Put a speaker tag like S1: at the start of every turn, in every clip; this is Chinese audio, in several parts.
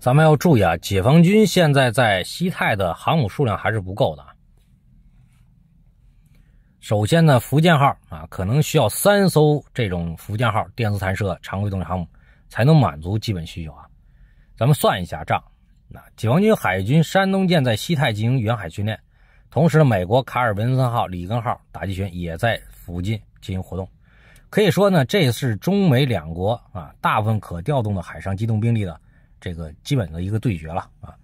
S1: 咱们要注意啊，解放军现在在西太的航母数量还是不够的。首先呢，福建号啊，可能需要三艘这种福建号电磁弹射常规动力航母才能满足基本需求啊。咱们算一下账，那解放军海军山东舰在西太进行远海训练，同时呢，美国卡尔文森号、里根号打击群也在附近进行活动。可以说呢，这是中美两国啊大部分可调动的海上机动兵力的。这个基本的一个对决了啊，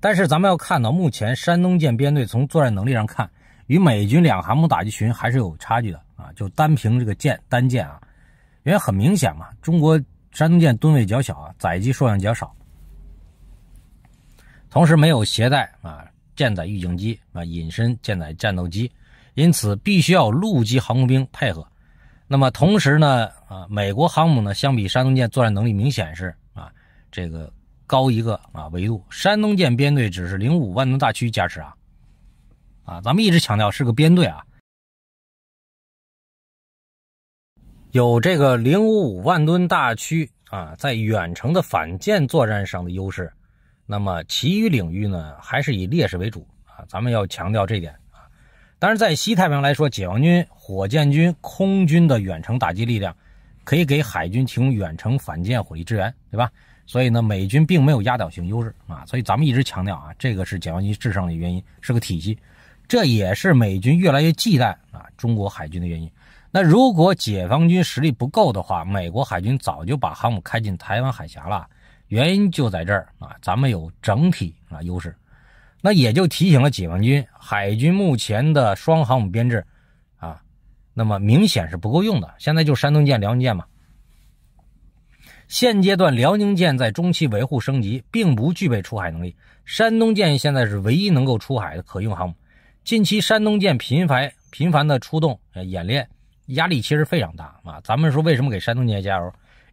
S1: 但是咱们要看到，目前山东舰编队从作战能力上看，与美军两航母打击群还是有差距的啊。就单凭这个舰单舰啊，因为很明显嘛，中国山东舰吨位较小啊，载机数量较少，同时没有携带啊舰载预警机啊隐身舰载战斗机，因此必须要陆基航空兵配合。那么同时呢啊，美国航母呢相比山东舰作战能力明显是啊这个。高一个啊维度，山东舰编队只是零五万吨大驱加持啊啊，咱们一直强调是个编队啊，有这个零五五万吨大驱啊，在远程的反舰作战上的优势，那么其余领域呢，还是以劣势为主啊，咱们要强调这点啊。但是在西太平洋来说，解放军火箭军、空军的远程打击力量，可以给海军提供远程反舰火力支援，对吧？所以呢，美军并没有压倒性优势啊，所以咱们一直强调啊，这个是解放军制胜的原因，是个体系，这也是美军越来越忌惮啊中国海军的原因。那如果解放军实力不够的话，美国海军早就把航母开进台湾海峡了，原因就在这儿啊，咱们有整体啊优势，那也就提醒了解放军海军目前的双航母编制啊，那么明显是不够用的，现在就山东舰、辽宁舰嘛。现阶段，辽宁舰在中期维护升级，并不具备出海能力。山东舰现在是唯一能够出海的可用航母。近期，山东舰频繁频繁的出动、演练，压力其实非常大啊。咱们说为什么给山东舰加油？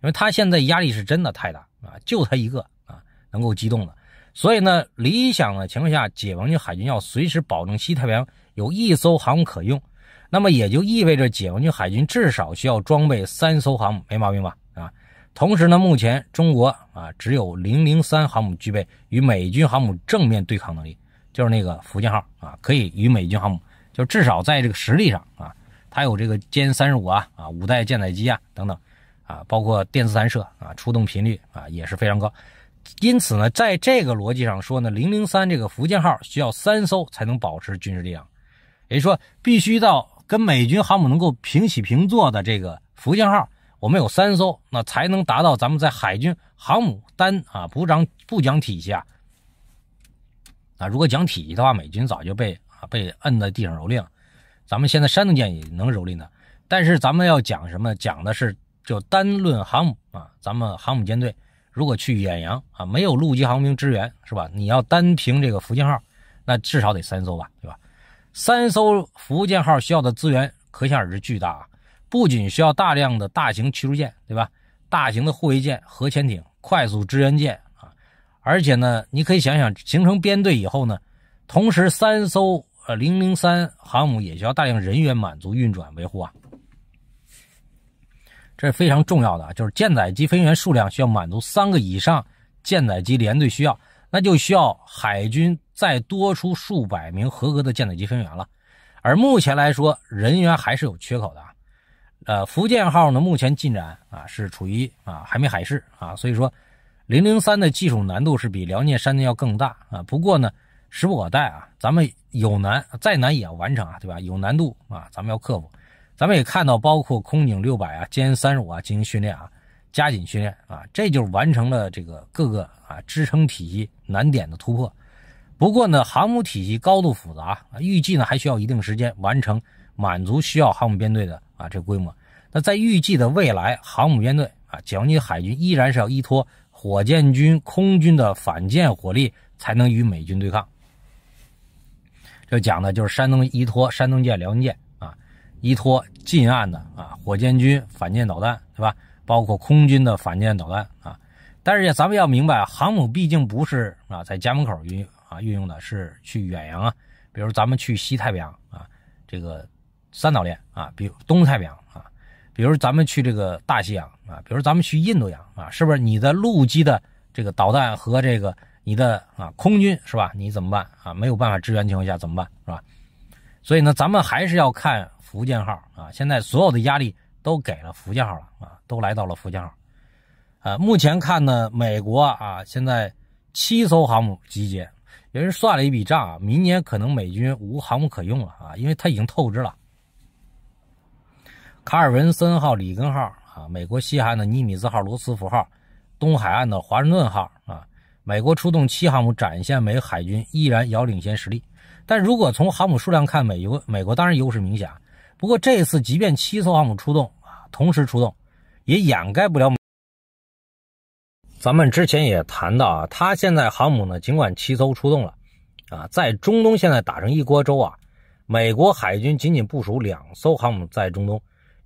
S1: 因为它现在压力是真的太大啊，就它一个啊，能够机动的。所以呢，理想的情况下，解放军海军要随时保证西太平洋有一艘航母可用，那么也就意味着解放军海军至少需要装备三艘航母，没毛病吧？同时呢，目前中国啊，只有零零三航母具备与美军航母正面对抗能力，就是那个福建号啊，可以与美军航母就至少在这个实力上啊，它有这个歼三十五啊啊，五代舰载机啊等等啊，包括电磁弹射啊，出动频率啊也是非常高。因此呢，在这个逻辑上说呢，零零三这个福建号需要三艘才能保持军事力量，也就是说，必须到跟美军航母能够平起平坐的这个福建号。我们有三艘，那才能达到咱们在海军航母单啊不讲不讲体系啊啊，如果讲体系的话，美军早就被啊被摁在地上蹂躏，了。咱们现在山东舰也能蹂躏呢。但是咱们要讲什么？讲的是就单论航母啊，咱们航母舰队如果去远洋啊，没有陆基航空兵支援是吧？你要单凭这个福建号，那至少得三艘吧，对吧？三艘福建号需要的资源可想而知巨大啊。不仅需要大量的大型驱逐舰，对吧？大型的护卫舰、核潜艇、快速支援舰啊，而且呢，你可以想想，形成编队以后呢，同时三艘呃零零三航母也需要大量人员满足运转维护啊，这是非常重要的啊。就是舰载机飞行员数量需要满足三个以上舰载机联队需要，那就需要海军再多出数百名合格的舰载机飞行员了。而目前来说，人员还是有缺口的。呃，福建号呢，目前进展啊是处于啊还没海试啊，所以说零零三的技术难度是比辽宁山的要更大啊。不过呢，时不我待啊，咱们有难再难也要完成啊，对吧？有难度啊，咱们要克服。咱们也看到，包括空警六百啊、歼三十五啊进行训练啊，加紧训练啊，这就完成了这个各个啊支撑体系难点的突破。不过呢，航母体系高度复杂，预计呢还需要一定时间完成满足需要航母编队的啊这规模。那在预计的未来，航母编队啊，解放军海军依然是要依托火箭军、空军的反舰火力，才能与美军对抗。这讲的就是山东依托山东舰、辽宁舰啊，依托近岸的啊火箭军反舰导弹，是吧？包括空军的反舰导弹啊。但是也咱们要明白航母毕竟不是啊在家门口运啊运用的，是去远洋啊，比如咱们去西太平洋啊，这个三岛链啊，比如东太平洋啊。比如咱们去这个大西洋啊，比如咱们去印度洋啊，是不是？你的陆基的这个导弹和这个你的啊空军是吧？你怎么办啊？没有办法支援情况下怎么办是吧？所以呢，咱们还是要看福建号啊。现在所有的压力都给了福建号了啊，都来到了福建号。呃，目前看呢，美国啊现在七艘航母集结，有人算了一笔账，啊，明年可能美军无航母可用了啊，因为它已经透支了。卡尔文森号、里根号啊，美国西海岸的尼米兹号、罗斯福号，东海岸的华盛顿号啊，美国出动七航母，展现美海军依然遥领先实力。但如果从航母数量看，美国美国当然优势明显。不过这次即便七艘航母出动啊，同时出动，也掩盖不了。咱们之前也谈到啊，他现在航母呢，尽管七艘出动了啊，在中东现在打成一锅粥啊，美国海军仅仅部署两艘航母在中东。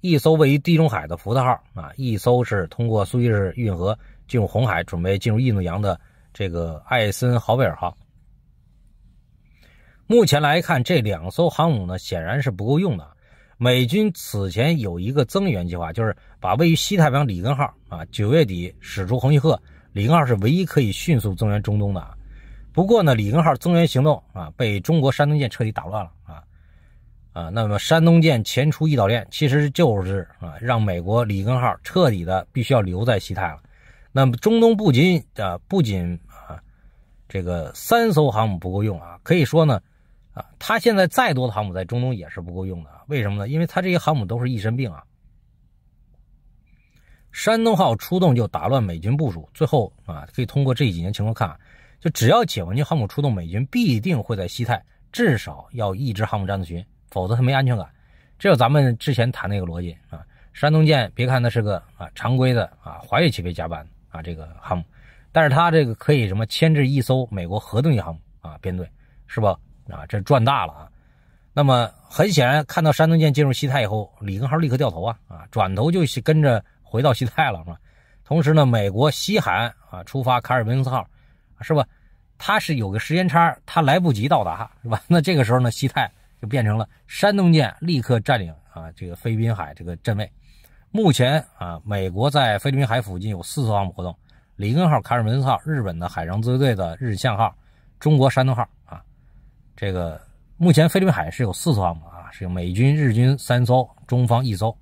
S1: 一艘位于地中海的福特号啊，一艘是通过苏伊士运河进入红海，准备进入印度洋的这个艾森豪威尔号。目前来看，这两艘航母呢显然是不够用的。美军此前有一个增援计划，就是把位于西太平洋里根号啊，九月底驶出红旗贺，里根号是唯一可以迅速增援中东的不过呢，里根号增援行动啊，被中国山东舰彻底打乱了啊。啊，那么山东舰前出一岛链，其实就是啊，让美国里根号彻底的必须要留在西太了。那么中东不仅啊，不仅啊，这个三艘航母不够用啊，可以说呢，啊，它现在再多的航母在中东也是不够用的。为什么呢？因为它这些航母都是一身病啊。山东号出动就打乱美军部署，最后啊，可以通过这几年情况看啊，就只要解放军航母出动，美军必定会在西太至少要一支航母战斗群。否则他没安全感，这有咱们之前谈那个逻辑啊。山东舰别看它是个啊常规的啊华越起飞加班啊这个航母，但是它这个可以什么牵制一艘美国核动力航母啊编队是吧？啊，这赚大了啊。那么很显然，看到山东舰进入西太以后，李根号立刻掉头啊啊，转头就去跟着回到西太了嘛。同时呢，美国西海岸啊出发卡尔文斯号，是吧？它是有个时间差，它来不及到达是吧？那这个时候呢，西太。就变成了山东舰立刻占领啊这个菲律宾海这个阵位。目前啊，美国在菲律宾海附近有四艘航母活动：里根号、卡尔文号、日本的海上自卫队的日向号、中国山东号啊。这个目前菲律宾海是有四艘航母啊，是有美军、日军三艘，中方一艘。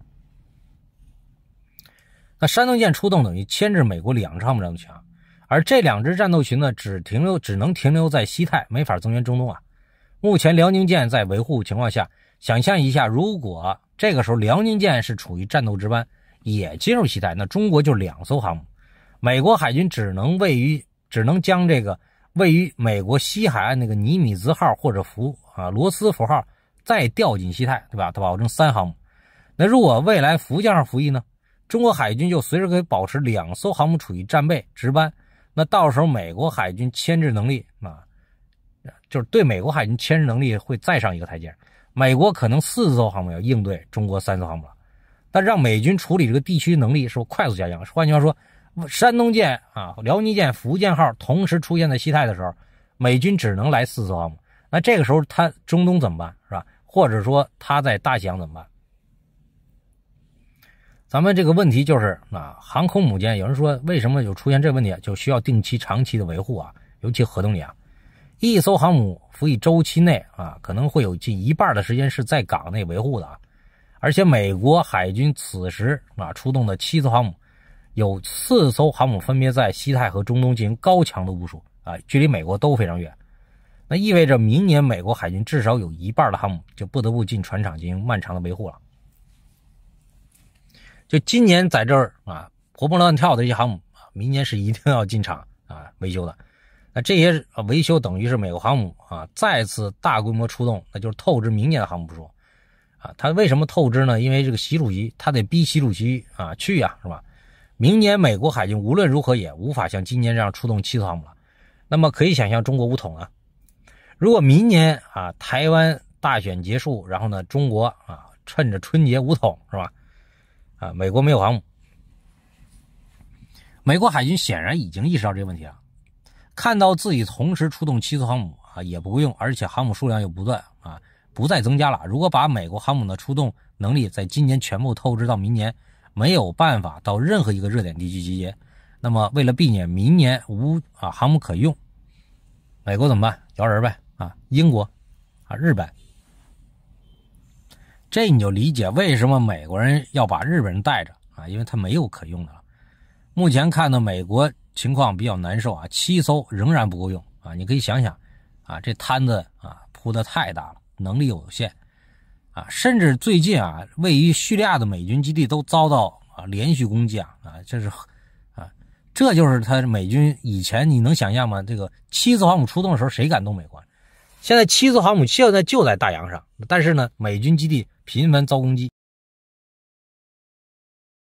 S1: 那山东舰出动等于牵制美国两航母斗群啊，而这两支战斗群呢，只停留只能停留在西太，没法增援中东啊。目前辽宁舰在维护情况下，想象一下，如果这个时候辽宁舰是处于战斗值班，也进入西太，那中国就两艘航母，美国海军只能位于，只能将这个位于美国西海岸那个尼米兹号或者福啊罗斯福号再调进西太，对吧？它保证三航母。那如果未来福建号服役呢？中国海军就随时可以保持两艘航母处于战备值班，那到时候美国海军牵制能力啊。就是对美国海军牵制能力会再上一个台阶，美国可能四艘航母要应对中国三艘航母了，但让美军处理这个地区能力是快速下降？换句话说，山东舰啊、辽宁舰、福建号同时出现在西太的时候，美军只能来四艘航母。那这个时候他中东怎么办，是吧？或者说他在大西洋怎么办？咱们这个问题就是啊，航空母舰，有人说为什么有出现这问题，就需要定期、长期的维护啊，尤其合同里啊。一艘航母服役周期内啊，可能会有近一半的时间是在港内维护的啊。而且美国海军此时啊出动的七艘航母，有四艘航母分别在西太和中东进行高强度部署啊，距离美国都非常远。那意味着明年美国海军至少有一半的航母就不得不进船厂进行漫长的维护了。就今年在这儿啊活蹦乱跳的这些航母明年是一定要进厂啊维修的。那这些维修等于是美国航母啊再次大规模出动，那就是透支明年的航母不说啊，他为什么透支呢？因为这个习主席，他得逼习主席啊去呀，是吧？明年美国海军无论如何也无法像今年这样出动七艘航母了。那么可以想象，中国五统啊，如果明年啊台湾大选结束，然后呢，中国啊趁着春节五统是吧？啊，美国没有航母，美国海军显然已经意识到这个问题了。看到自己同时出动七艘航母啊也不够用，而且航母数量又不断啊不再增加了。如果把美国航母的出动能力在今年全部透支到明年，没有办法到任何一个热点地区集结，那么为了避免明年无啊航母可用，美国怎么办？摇人呗啊，英国，啊日本。这你就理解为什么美国人要把日本人带着啊，因为他没有可用的了。目前看到美国情况比较难受啊，七艘仍然不够用啊，你可以想想，啊，这摊子啊铺的太大了，能力有限啊，甚至最近啊，位于叙利亚的美军基地都遭到啊连续攻击啊，啊，这是啊，这就是他美军以前你能想象吗？这个七艘航母出动的时候谁敢动美国？现在七艘航母现在就在大洋上，但是呢，美军基地频繁遭攻击。